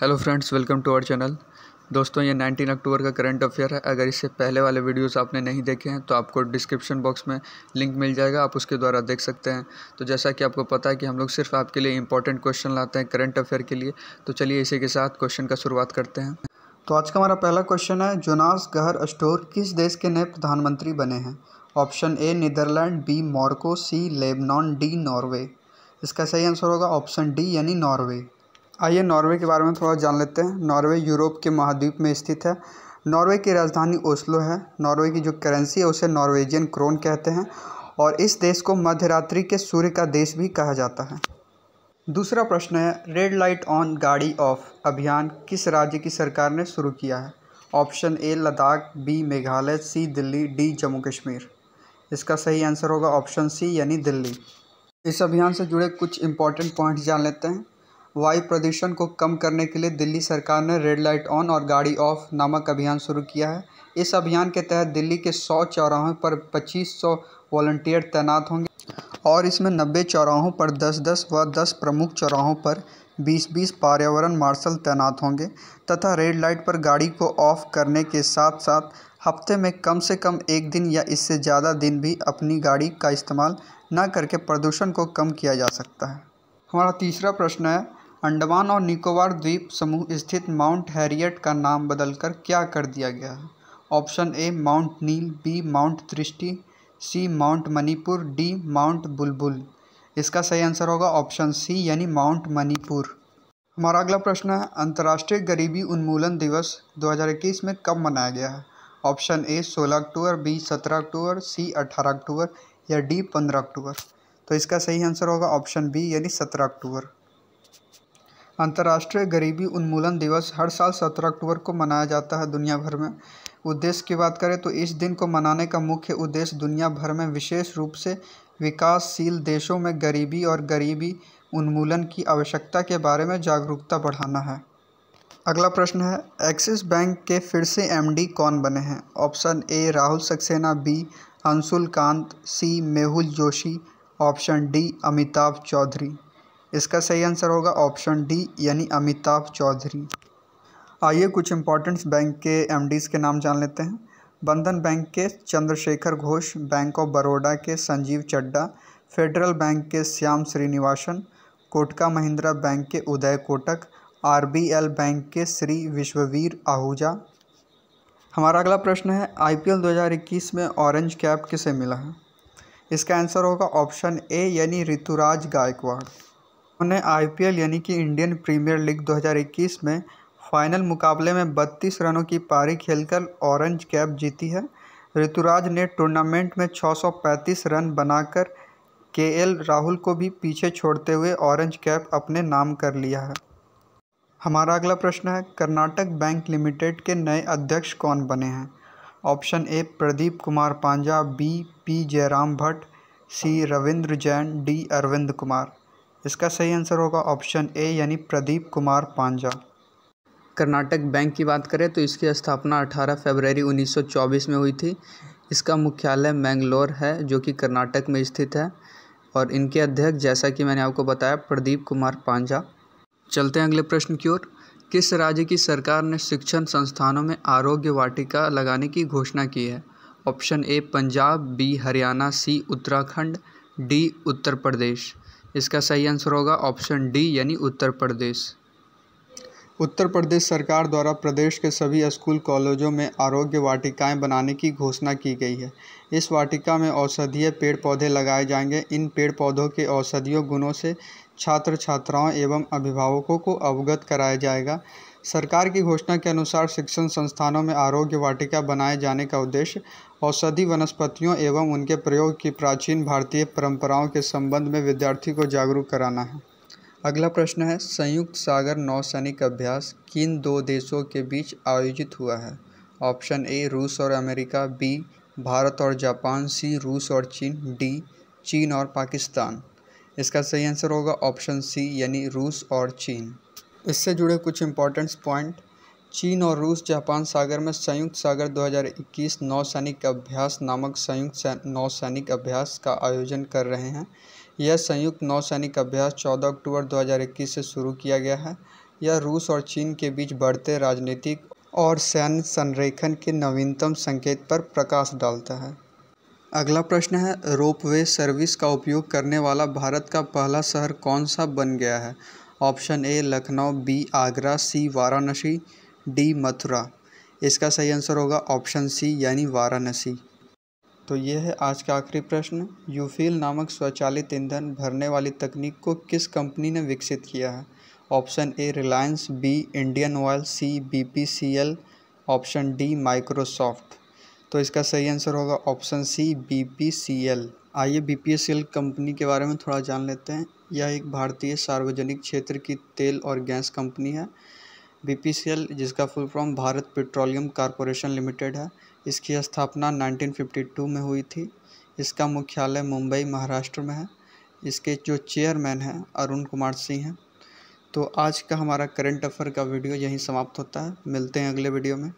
hello friends welcome to our channel दोस्तों ये 19 अक्टूबर का करंट अफेयर है अगर इससे पहले वाले वीडियोस आपने नहीं देखे हैं तो आपको डिस्क्रिप्शन बॉक्स में लिंक मिल जाएगा आप उसके द्वारा देख सकते हैं तो जैसा कि आपको पता है कि हम लोग सिर्फ आपके लिए इंपॉर्टेंट क्वेश्चन लाते हैं करंट अफेयर के लिए तो चलिए इसी के साथ क्वेश्चन का शुरुआत करते हैं तो आज का हमारा पहला क्वेश्चन है जोनास गहर स्टोर किस देश के नए प्रधानमंत्री बने हैं option A Netherlands B Morocco C Lebanon D Norway इसका सही आंसर होगा ऑप्शन डी यानी नॉर्वे आइए नॉर्वे के बारे में थोड़ा जान लेते हैं नॉर्वे यूरोप के महाद्वीप में स्थित है नॉर्वे की राजधानी ओस्लो है नॉर्वे की जो करेंसी है उसे नॉर्वेजियन क्रोन कहते हैं और इस देश को मध्यरात्रि के सूर्य का देश भी कहा जाता है दूसरा प्रश्न है रेड लाइट ऑन गाड़ी ऑफ अभियान किस राज्य की सरकार ने शुरू किया है option A Ladakh B Meghalaya C Delhi D Jammu Kashmir इसका सही आंसर होगा ऑप्शन सी यानी दिल्ली इस अभियान से जुड़े कुछ इंपॉर्टेंट पॉइंट्स जान लेते हैं वायु प्रदूषण को कम करने के लिए दिल्ली सरकार ने रेड लाइट ऑन और गाड़ी ऑफ नामक अभियान शुरू किया है इस अभियान के तहत दिल्ली के सौ चौराहों पर पच्चीस सौ वॉल्टियर तैनात होंगे और इसमें नब्बे चौराहों पर दस दस व दस प्रमुख चौराहों पर बीस बीस पर्यावरण मार्शल तैनात होंगे तथा रेड लाइट पर गाड़ी को ऑफ करने के साथ साथ हफ्ते में कम से कम एक दिन या इससे ज़्यादा दिन भी अपनी गाड़ी का इस्तेमाल न करके प्रदूषण को कम किया जा सकता है हमारा तीसरा प्रश्न है अंडमान और निकोबार द्वीप समूह स्थित माउंट हैरियट का नाम बदलकर क्या कर दिया गया है option A mount Neel B mount Drishti C mount Manipur D mount Bulbul इसका सही आंसर होगा ऑप्शन सी यानी माउंट मणिपुर हमारा अगला प्रश्न है अंतर्राष्ट्रीय गरीबी उन्मूलन दिवस 2021 में कब मनाया गया है ऑप्शन ए 16 अक्टूबर बी 17 अक्टूबर सी 18 अक्टूबर या डी 15 अक्टूबर तो इसका सही आंसर होगा ऑप्शन बी यानी 17 अक्टूबर अंतर्राष्ट्रीय गरीबी उन्मूलन दिवस हर साल 17 अक्टूबर को मनाया जाता है दुनिया भर में उद्देश्य की बात करें तो इस दिन को मनाने का मुख्य उद्देश्य दुनिया भर में विशेष रूप से विकासशील देशों में गरीबी और गरीबी उन्मूलन की आवश्यकता के बारे में जागरूकता बढ़ाना है अगला प्रश्न है एक्सिस बैंक के फिर से एमडी कौन बने हैं option A Rahul Saxena B Anshul Kant C Mehul Joshi option D Amitabh Chaudhary इसका सही आंसर होगा ऑप्शन डी यानी अमिताभ चौधरी आइए कुछ इम्पोर्टेंट्स बैंक के एम के नाम जान लेते हैं बंधन बैंक के चंद्रशेखर घोष बैंक ऑफ बड़ोडा के संजीव चड्डा फेडरल बैंक के श्याम श्रीनिवासन कोटका महिंद्रा बैंक के उदय कोटक आरबीएल बैंक के श्री विश्ववीर आहूजा हमारा अगला प्रश्न है आईपीएल 2021 में ऑरेंज कैप किसे मिला है इसका आंसर होगा ऑप्शन ए यानी ऋतुराज गायकवाड़ उन्होंने आई यानी कि इंडियन प्रीमियर लीग 2021 में फाइनल मुकाबले में 32 रनों की पारी खेलकर ऑरेंज कैप जीती है ऋतुराज ने टूर्नामेंट में 635 रन बनाकर केएल राहुल को भी पीछे छोड़ते हुए ऑरेंज कैप अपने नाम कर लिया है हमारा अगला प्रश्न है कर्नाटक बैंक लिमिटेड के नए अध्यक्ष कौन बने हैं option A Pradeep Kumar Panja B P Jayaram Bhat C Ravindra Jain D Arvind Kumar इसका सही आंसर होगा ऑप्शन ए यानी प्रदीप कुमार पांजा कर्नाटक बैंक की बात करें तो इसकी स्थापना 18 फरवरी 1924 में हुई थी इसका मुख्यालय मैंगलोर है जो कि कर्नाटक में स्थित है और इनके अध्यक्ष जैसा कि मैंने आपको बताया प्रदीप कुमार पांजा चलते हैं अगले प्रश्न की ओर किस राज्य की सरकार ने शिक्षण संस्थानों में आरोग्य वाटिका लगाने की घोषणा की है option A Punjab B Haryana C Uttarakhand D Uttar Pradesh इसका सही आंसर होगा ऑप्शन डी यानी उत्तर प्रदेश उत्तर प्रदेश सरकार द्वारा प्रदेश के सभी स्कूल कॉलेजों में आरोग्य वाटिकाएं बनाने की घोषणा की गई है इस वाटिका में औषधीय पेड़ पौधे लगाए जाएंगे इन पेड़ पौधों के औषधीय गुणों से छात्र छात्राओं एवं अभिभावकों को अवगत कराया जाएगा सरकार की घोषणा के अनुसार शिक्षण संस्थानों में आरोग्य वाटिका बनाए जाने का उद्देश्य औषधि वनस्पतियों एवं उनके प्रयोग की प्राचीन भारतीय परंपराओं के संबंध में विद्यार्थी को जागरूक कराना है अगला प्रश्न है संयुक्त सागर नौसैनिक अभ्यास किन दो देशों के बीच आयोजित हुआ है ऑप्शन ए रूस और अमेरिका बी भारत और जापान सी रूस और चीन डी चीन और पाकिस्तान इसका सही आंसर होगा ऑप्शन सी यानी रूस और चीन इससे जुड़े कुछ इम्पोर्टेंट्स पॉइंट चीन और रूस जापान सागर में संयुक्त सागर 2021 नौसैनिक अभ्यास नामक संयुक्त नौसैनिक अभ्यास का आयोजन कर रहे हैं यह संयुक्त नौसैनिक अभ्यास 14 अक्टूबर 2021 से शुरू किया गया है यह रूस और चीन के बीच बढ़ते राजनीतिक और सैन्य संरेखन के नवीनतम संकेत पर प्रकाश डालता है अगला प्रश्न है रोपवे सर्विस का उपयोग करने वाला भारत का पहला शहर कौन सा बन गया है option A Lucknow B Agra C Varanasi D Mathura इसका सही आंसर होगा ऑप्शन सी यानी वाराणसी तो ये है आज का आखिरी प्रश्न यूफील नामक स्वचालित ईंधन भरने वाली तकनीक को किस कंपनी ने विकसित किया है option A Reliance B Indian oil C L option D Microsoft तो इसका सही आंसर होगा option C B P C L आइए B P S L company के बारे में थोड़ा जान लेते हैं यह एक भारतीय सार्वजनिक क्षेत्र की तेल और गैस कंपनी है बी पी सी एल जिसका full form Bharat petroleum corporation limited है इसकी स्थापना 1952 में हुई थी इसका मुख्यालय मुंबई महाराष्ट्र में है इसके जो चेयरमैन हैं अरुण कुमार सिंह हैं तो आज का हमारा करंट अफेयर का वीडियो यहीं समाप्त होता है मिलते हैं अगले वीडियो में